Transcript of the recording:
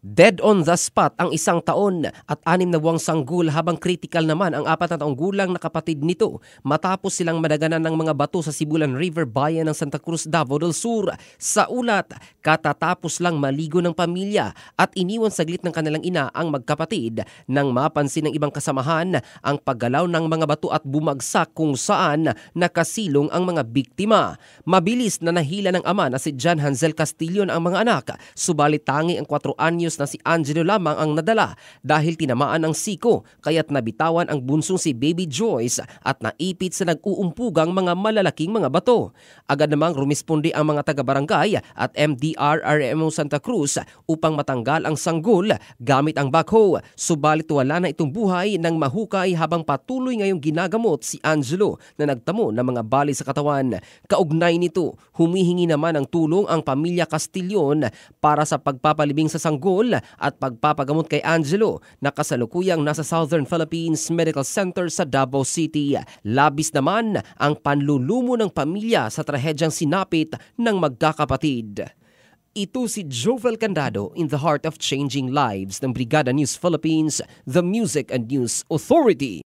Dead on the spot ang isang taon at anim na buwang sanggol habang critical naman ang apat na taong gulang na kapatid nito matapos silang madaganan ng mga bato sa Sibulan River Bayan ng Santa Cruz, Davao del Sur. Sa ulat, katatapos lang maligo ng pamilya at iniwan saglit ng kanilang ina ang magkapatid nang mapansin ng ibang kasamahan ang paggalaw ng mga bato at bumagsak kung saan nakasilong ang mga biktima. Mabilis na nahila ng ama na si John Hansel Castillo ang mga anak subalit tangi ang 4 anyos na si Angelo lamang ang nadala dahil tinamaan ang siko kaya't nabitawan ang bunsong si Baby Joyce at naipit sa nag-uumpugang mga malalaking mga bato. Agad namang rumisponde ang mga taga-barangay at MD PRRMO Santa Cruz upang matanggal ang sanggol gamit ang backhoe. Subalit wala na itong buhay nang mahukay habang patuloy ngayong ginagamot si Angelo na nagtamo ng mga bali sa katawan. Kaugnay nito, humihingi naman ng tulong ang pamilya Castillon para sa pagpapalibing sa sanggol at pagpapagamot kay Angelo na kasalukuyang nasa Southern Philippines Medical Center sa Davao City. Labis naman ang panlulumo ng pamilya sa trahedyang sinapit ng magkakapatid. Ito si Jovel Candado in the heart of changing lives ng Brigada News Philippines, the Music and News Authority.